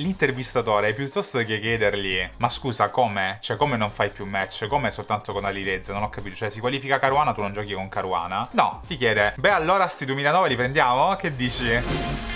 l'intervistatore piuttosto che chiedergli ma scusa come? Cioè come non fai più match? Come soltanto con Alirezza? Non ho capito, cioè si qualifica Caruana, tu non giochi con Caruana? No, ti chiede, beh allora sti 2009 li prendiamo? Che dici?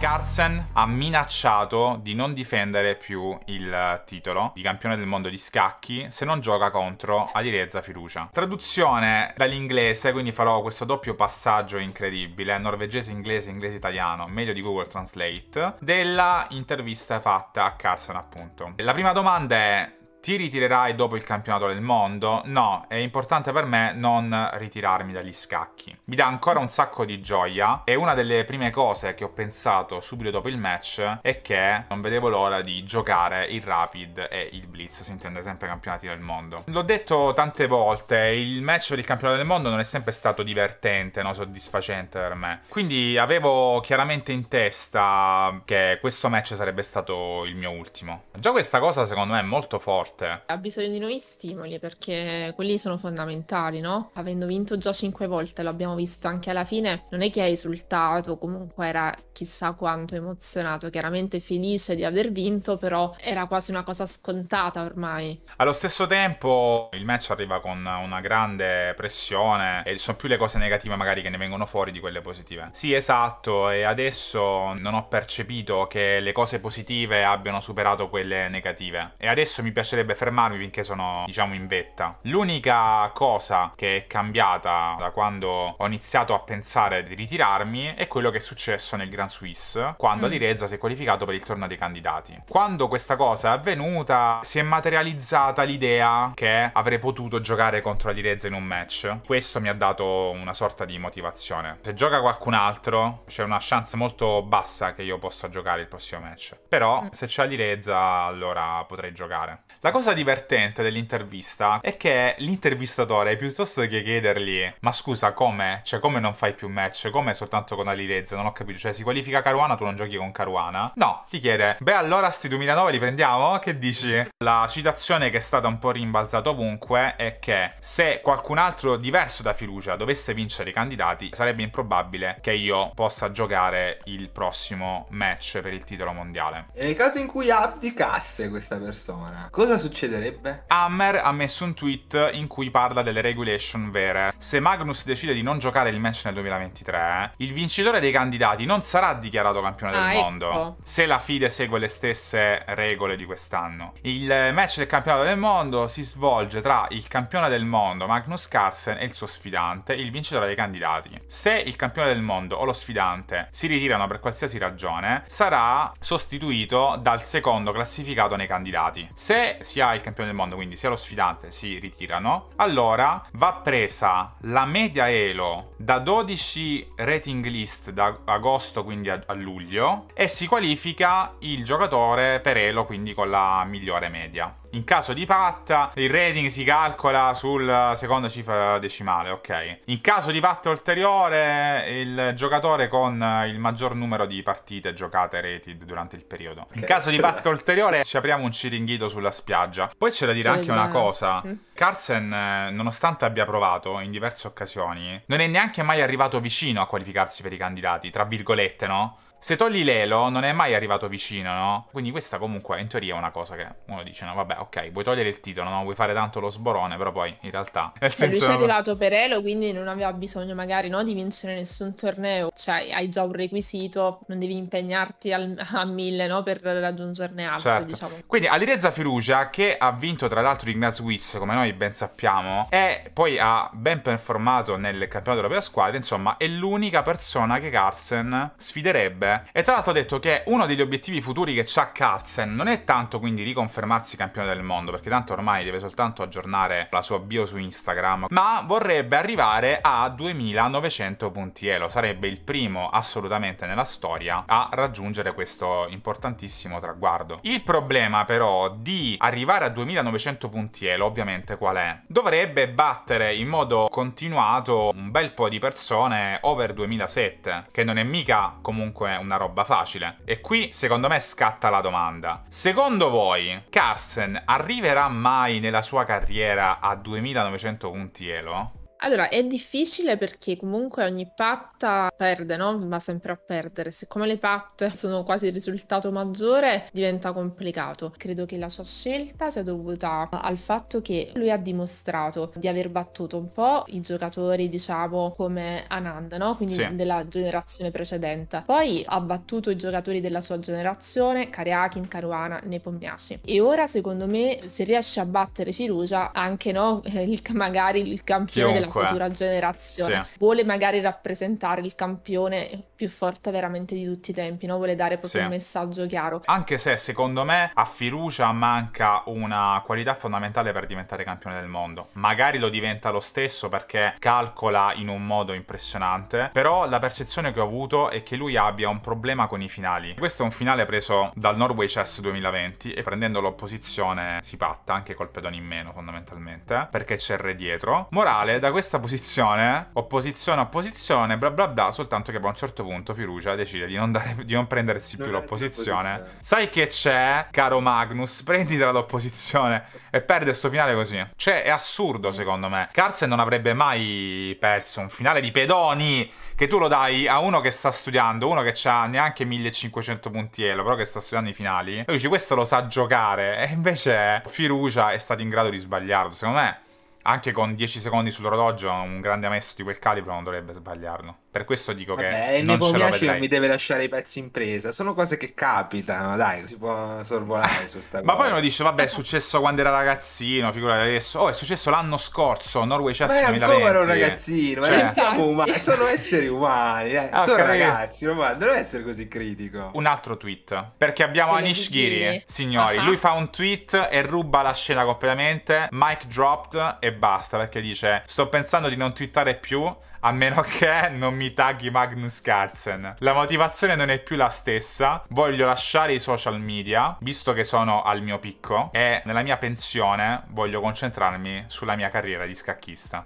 Carlsen ha minacciato di non difendere più il titolo di campione del mondo di scacchi se non gioca contro Adirezza Fiducia. Traduzione dall'inglese, quindi farò questo doppio passaggio incredibile, norvegese, inglese, inglese, italiano, meglio di Google Translate, della intervista fatta a Carlsen appunto. La prima domanda è ti ritirerai dopo il campionato del mondo? No, è importante per me non ritirarmi dagli scacchi. Mi dà ancora un sacco di gioia e una delle prime cose che ho pensato subito dopo il match è che non vedevo l'ora di giocare il Rapid e il Blitz, si intende sempre campionati del mondo. L'ho detto tante volte, il match del campionato del mondo non è sempre stato divertente, no? soddisfacente per me. Quindi avevo chiaramente in testa che questo match sarebbe stato il mio ultimo. Già questa cosa secondo me è molto forte forte. Ha bisogno di nuovi stimoli perché quelli sono fondamentali, no? Avendo vinto già cinque volte, l'abbiamo visto anche alla fine, non è che ha esultato, comunque era chissà quanto emozionato, chiaramente felice di aver vinto, però era quasi una cosa scontata ormai. Allo stesso tempo il match arriva con una grande pressione e sono più le cose negative magari che ne vengono fuori di quelle positive. Sì, esatto, e adesso non ho percepito che le cose positive abbiano superato quelle negative. E adesso mi piacerebbe piacerebbe fermarmi finché sono, diciamo, in vetta. L'unica cosa che è cambiata da quando ho iniziato a pensare di ritirarmi è quello che è successo nel Grand Swiss, quando mm. Adirezza si è qualificato per il torneo dei candidati. Quando questa cosa è avvenuta, si è materializzata l'idea che avrei potuto giocare contro Adirezza in un match. Questo mi ha dato una sorta di motivazione. Se gioca qualcun altro, c'è una chance molto bassa che io possa giocare il prossimo match. Però, mm. se c'è Adirezza, allora potrei giocare. La la cosa divertente dell'intervista è che l'intervistatore, piuttosto che chiedergli ma scusa come, cioè come non fai più match, come soltanto con Ali Alirezza, non ho capito, cioè si qualifica Caruana, tu non giochi con Caruana? No, ti chiede, beh allora sti 2009 li prendiamo? Che dici? La citazione che è stata un po' rimbalzata ovunque è che se qualcun altro diverso da Fiducia dovesse vincere i candidati, sarebbe improbabile che io possa giocare il prossimo match per il titolo mondiale. E nel caso in cui abdicasse questa persona, cosa succederebbe? Hammer ha messo un tweet in cui parla delle regulation vere. Se Magnus decide di non giocare il match nel 2023, il vincitore dei candidati non sarà dichiarato campione ah, del ecco. mondo. Se la FIDE segue le stesse regole di quest'anno. Il match del campionato del mondo si svolge tra il campione del mondo Magnus Carlsen e il suo sfidante, il vincitore dei candidati. Se il campione del mondo o lo sfidante si ritirano per qualsiasi ragione, sarà sostituito dal secondo classificato nei candidati. Se sia il campione del mondo, quindi sia lo sfidante si ritirano, allora va presa la media Elo da 12 rating list da agosto quindi a, a luglio e si qualifica il giocatore per Elo quindi con la migliore media. In caso di patta, il rating si calcola sulla seconda cifra decimale, ok. In caso di patta ulteriore, il giocatore con il maggior numero di partite giocate rated durante il periodo. Okay. In caso di patta ulteriore, ci apriamo un ciringhito sulla spiaggia. Poi c'è da dire Sarebbe... anche una cosa. Carlsen, eh, nonostante abbia provato in diverse occasioni, non è neanche mai arrivato vicino a qualificarsi per i candidati, tra virgolette, no? Se togli l'elo, non è mai arrivato vicino, no? Quindi questa comunque in teoria è una cosa che uno dice, no vabbè, ok, vuoi togliere il titolo, no? Vuoi fare tanto lo sborone, però poi in realtà... Nel senso... Cioè, lui ci è arrivato per elo, quindi non aveva bisogno magari, no, di vincere nessun torneo. Cioè, hai già un requisito, non devi impegnarti al, a mille, no? Per raggiungerne altro, certo. diciamo. Quindi Alireza Firugia, che ha vinto tra l'altro in Swiss, come noi ben sappiamo, e poi ha ben performato nel campionato europeo a squadra, insomma, è l'unica persona che Carson sfiderebbe possibile. Eh. E tra l'altro ho detto che uno degli obiettivi futuri che ha Carlsen non è tanto quindi riconfermarsi campione del mondo, perché tanto ormai deve soltanto aggiornare la sua bio su Instagram, ma vorrebbe arrivare a 2900 punti Elo, sarebbe il primo assolutamente nella storia a raggiungere questo importantissimo traguardo. Il problema però di arrivare a 2900 punti Elo ovviamente qual è? Dovrebbe battere in modo continuato un bel po' di persone over 2007, che non è mica comunque una roba facile. E qui, secondo me, scatta la domanda. Secondo voi, Carson arriverà mai nella sua carriera a 2900 punti Elo? Allora, è difficile perché comunque ogni patta perde, no? Va sempre a perdere. Siccome le patte sono quasi il risultato maggiore, diventa complicato. Credo che la sua scelta sia dovuta al fatto che lui ha dimostrato di aver battuto un po' i giocatori, diciamo, come Anand, no? Quindi sì. della generazione precedente. Poi ha battuto i giocatori della sua generazione, Kariakin, Caruana, Nepomniaci. E ora, secondo me, se riesce a battere Firugia, anche, no? Il, magari il campione Chiunque. della futura generazione. Sì. Vuole magari rappresentare il campione più forte veramente di tutti i tempi, no? vuole dare proprio sì. un messaggio chiaro. Anche se secondo me a Firucia manca una qualità fondamentale per diventare campione del mondo. Magari lo diventa lo stesso perché calcola in un modo impressionante, però la percezione che ho avuto è che lui abbia un problema con i finali. Questo è un finale preso dal Norway Chess 2020 e prendendo l'opposizione si patta anche col pedone in meno fondamentalmente perché c'è il re dietro. Morale, da questa posizione, opposizione, opposizione, bla bla bla, soltanto che a un certo punto punto Fiducia decide di non, dare, di non prendersi non più l'opposizione. l'opposizione. Sai che c'è, caro Magnus? Prenditela l'opposizione e perde sto finale così. Cioè, è assurdo secondo me. Carlsen non avrebbe mai perso un finale di pedoni che tu lo dai a uno che sta studiando, uno che ha neanche 1500 punti elo, però che sta studiando i finali. E dice, questo lo sa giocare. E invece Firucia è stato in grado di sbagliarlo. Secondo me anche con 10 secondi sull'orologio, un grande maestro di quel calibro non dovrebbe sbagliarlo. Per questo dico Vabbè, che non ce lo non mi deve lasciare i pezzi in presa. Sono cose che capitano, dai, si può sorvolare su sta Ma poi uno dice, vabbè, è successo quando era ragazzino, figurati adesso. Oh, è successo l'anno scorso, Norway Chess ma 2020. Ma era un ragazzino, cioè... ma siamo esatto. umani, sono esseri umani, eh. ah, sono ragazzi, ma non essere così critico. Un altro tweet, perché abbiamo Anishgiri, signori. Uh-huh. Lui fa un tweet e ruba la scena completamente, Mike dropped e e basta, perché dice sto pensando di non twittare più a meno che non mi tagli Magnus Carlsen. La motivazione non è più la stessa, voglio lasciare i social media, visto che sono al mio picco, e nella mia pensione voglio concentrarmi sulla mia carriera di scacchista.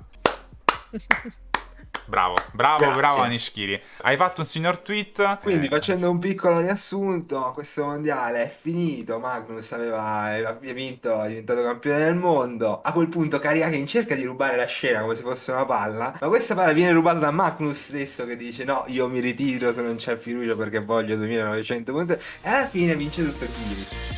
Bravo, bravo, Grazie. bravo Anishkiri. Hai fatto un signor tweet. Quindi eh. facendo un piccolo riassunto, questo mondiale è finito, Magnus aveva, aveva vinto, è diventato campione del mondo. A quel punto Kariakin cerca di rubare la scena come se fosse una palla, ma questa palla viene rubata da Magnus stesso che dice no, io mi ritiro se non c'è il fiducia perché voglio 2900 punti. E alla fine vince tutto Kiri.